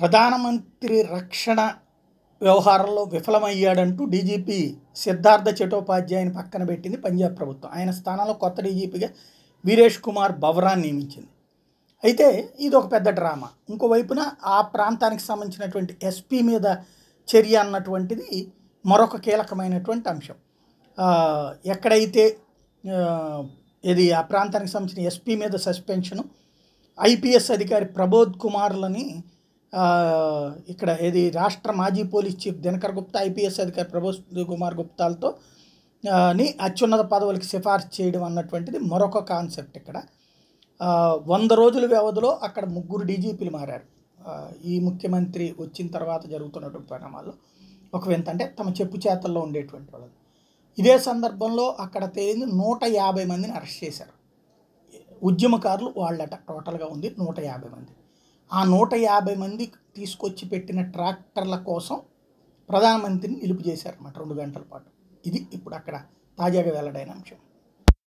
ప్రధానమంత్రి రక్షణ వ్యవహారంలో విఫలమయ్యాడంటూ డీజీపీ సిద్ధార్థ చటోపాధ్యాయని పక్కన పెట్టింది పంజాబ్ ప్రభుత్వం ఆయన స్థానంలో కొత్త డీజీపీగా వీరేష్ కుమార్ బవరాన్ నియమించింది అయితే ఇది ఒక పెద్ద డ్రామా ఇంకోవైపున ఆ ప్రాంతానికి సంబంధించినటువంటి ఎస్పీ మీద చర్య అన్నటువంటిది మరొక కీలకమైనటువంటి అంశం ఎక్కడైతే ఇది ఆ ప్రాంతానికి సంబంధించిన ఎస్పీ మీద సస్పెన్షను ఐపీఎస్ అధికారి ప్రబోధ్ కుమార్లని ఇక్కడ ఏది రాష్ట్ర మాజీ police chief Dinakar Gupta IPS అధికారి ప్రభోస్ కుమార్ గుప్తాలతో ని అత్యున్నత పదవులకి సిఫార్సు చేయడం అన్నటువంటిది మరొక కాన్సెప్ట్ ఇక్కడ వంద రోజుల వ్యవధిలో అక్కడ ముగ్గురు డీజీపీలు మారారు ఈ ముఖ్యమంత్రి వచ్చిన తర్వాత జరుగుతున్నటువంటి పరిణామాల్లో ఒక వింత అంటే తమ చెప్పు చేతల్లో ఉండేటువంటి వాళ్ళు ఇదే సందర్భంలో అక్కడ తేలింది నూట యాభై మందిని అరెస్ట్ చేశారు ఉద్యమకారులు వాళ్ళట టోటల్గా ఉంది నూట యాభై మంది ఆ నూట యాభై మంది తీసుకొచ్చి పెట్టిన ట్రాక్టర్ల కోసం ప్రధానమంత్రిని నిలుపు చేశారన్నమాట రెండు గంటల పాటు ఇది ఇప్పుడు అక్కడ తాజాగా వెల్లడైన అంశం